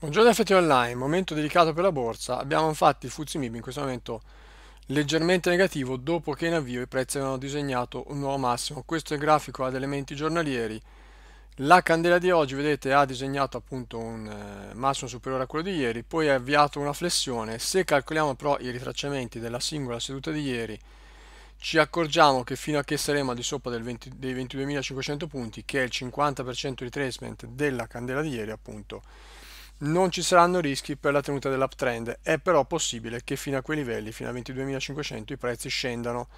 Buongiorno FT Online, momento delicato per la borsa. Abbiamo infatti il Fuzzi MIB in questo momento leggermente negativo dopo che in avvio i prezzi avevano disegnato un nuovo massimo. Questo è il grafico ad elementi giornalieri. La candela di oggi, vedete, ha disegnato appunto un eh, massimo superiore a quello di ieri, poi ha avviato una flessione. Se calcoliamo però i ritracciamenti della singola seduta di ieri, ci accorgiamo che fino a che saremo al di sopra 20, dei 22.500 punti, che è il 50% retracement della candela di ieri, appunto, non ci saranno rischi per la tenuta dell'uptrend, è però possibile che fino a quei livelli, fino a 22.500, i prezzi scendano.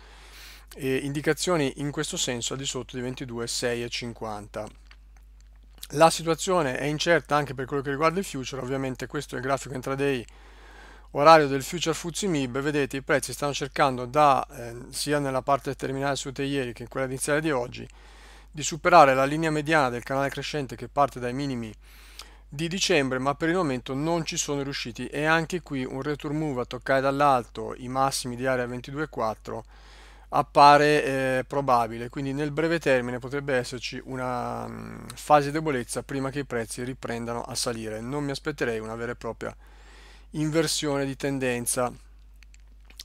E indicazioni in questo senso al di sotto di 22.650. La situazione è incerta anche per quello che riguarda il future, ovviamente questo è il grafico intraday orario del future FTSE MIB, vedete i prezzi stanno cercando da, eh, sia nella parte terminale su te ieri che in quella iniziale di oggi, di superare la linea mediana del canale crescente che parte dai minimi di dicembre ma per il momento non ci sono riusciti e anche qui un return move a toccare dall'alto i massimi di area 22.4 appare eh, probabile quindi nel breve termine potrebbe esserci una um, fase di debolezza prima che i prezzi riprendano a salire non mi aspetterei una vera e propria inversione di tendenza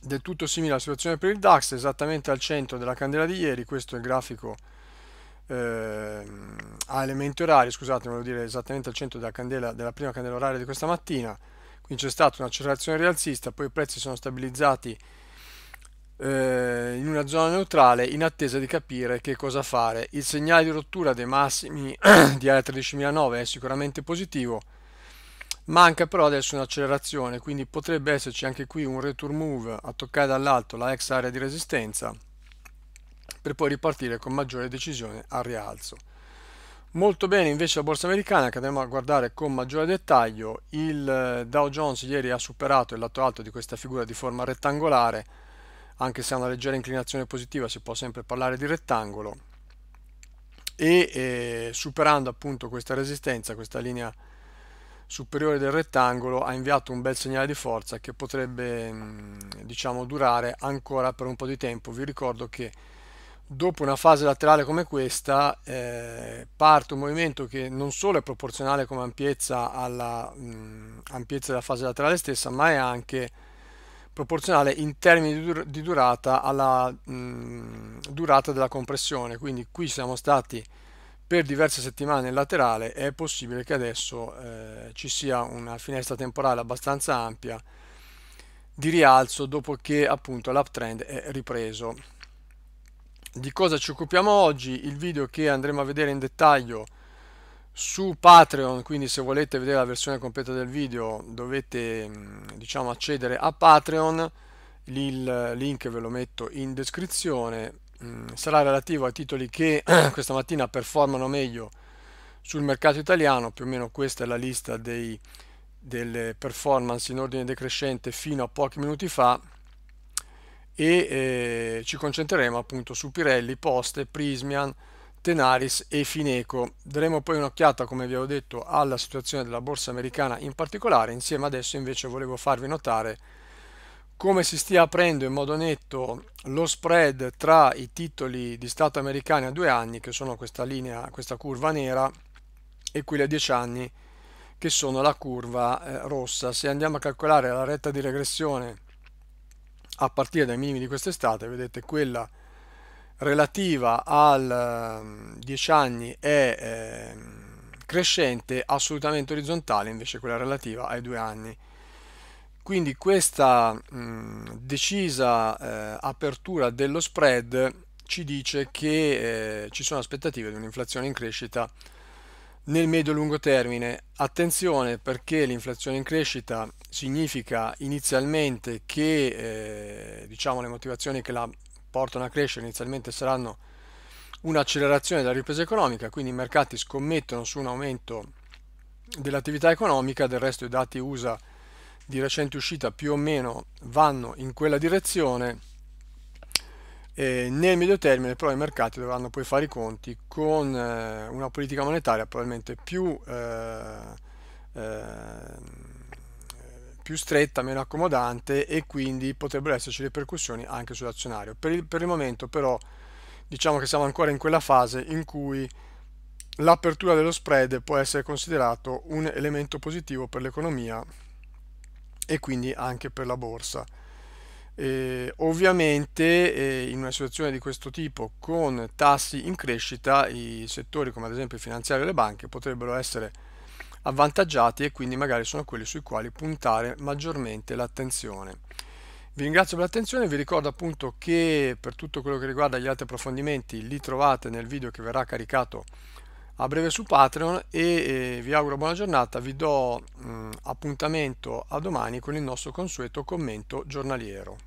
del tutto simile alla situazione per il DAX esattamente al centro della candela di ieri questo è il grafico eh, a elementi orari, scusate, volevo dire esattamente al centro della, candela, della prima candela oraria di questa mattina, quindi c'è stata un'accelerazione rialzista, poi i prezzi sono stabilizzati eh, in una zona neutrale in attesa di capire che cosa fare. Il segnale di rottura dei massimi di area 13.009 è sicuramente positivo, manca però adesso un'accelerazione, quindi potrebbe esserci anche qui un return move a toccare dall'alto la ex area di resistenza per poi ripartire con maggiore decisione al rialzo. Molto bene invece la borsa americana che andremo a guardare con maggiore dettaglio, il eh, Dow Jones ieri ha superato il lato alto di questa figura di forma rettangolare, anche se ha una leggera inclinazione positiva si può sempre parlare di rettangolo, e eh, superando appunto questa resistenza, questa linea superiore del rettangolo ha inviato un bel segnale di forza che potrebbe mm, diciamo durare ancora per un po' di tempo vi ricordo che dopo una fase laterale come questa eh, parte un movimento che non solo è proporzionale come ampiezza alla mh, mm, ampiezza della fase laterale stessa ma è anche proporzionale in termini di, dur di durata alla mh, mm, durata della compressione quindi qui siamo stati per diverse settimane in laterale è possibile che adesso eh, ci sia una finestra temporale abbastanza ampia di rialzo dopo che appunto l'uptrend è ripreso di cosa ci occupiamo oggi, il video che andremo a vedere in dettaglio su Patreon, quindi se volete vedere la versione completa del video dovete mm, diciamo accedere a Patreon, il link ve lo metto in descrizione, mm, sarà relativo ai titoli che questa mattina performano meglio sul mercato italiano, più o meno questa è la lista dei, delle performance in ordine decrescente fino a pochi minuti fa, e eh, ci concentreremo appunto su Pirelli, Poste, Prismian, Tenaris e Fineco. Daremo poi un'occhiata, come vi avevo detto, alla situazione della borsa americana in particolare. Insieme adesso invece volevo farvi notare come si stia aprendo in modo netto lo spread tra i titoli di Stato americani a due anni, che sono questa linea, questa curva nera, e quelli a dieci anni, che sono la curva eh, rossa. Se andiamo a calcolare la retta di regressione a partire dai minimi di quest'estate, vedete quella relativa al 10 ehm, anni è eh, crescente, assolutamente orizzontale, invece quella relativa ai 2 anni. Quindi questa mh, decisa eh, apertura dello spread ci dice che eh, ci sono aspettative di un'inflazione in crescita nel medio-lungo termine, attenzione perché l'inflazione in crescita significa inizialmente che eh, diciamo le motivazioni che la portano a crescere inizialmente saranno un'accelerazione della ripresa economica, quindi i mercati scommettono su un aumento dell'attività economica, del resto i dati USA di recente uscita più o meno vanno in quella direzione e eh, nel medio termine però i mercati dovranno poi fare i conti con eh, una politica monetaria probabilmente più, eh, eh, più, stretta, meno accomodante e quindi potrebbero esserci ripercussioni anche sull'azionario. Per, per il, momento però diciamo che siamo ancora in quella fase in cui l'apertura dello spread può essere considerato un elemento positivo per l'economia e quindi anche per la borsa. Eh, ovviamente eh, in una situazione di questo tipo con tassi in crescita i settori come ad esempio il finanziario e le banche potrebbero essere avvantaggiati e quindi magari sono quelli sui quali puntare maggiormente l'attenzione. Vi ringrazio per l'attenzione, vi ricordo appunto che per tutto quello che riguarda gli altri approfondimenti li trovate nel video che verrà caricato a breve su Patreon e eh, vi auguro buona giornata, vi do mh, mm, appuntamento a domani con il nostro consueto commento giornaliero.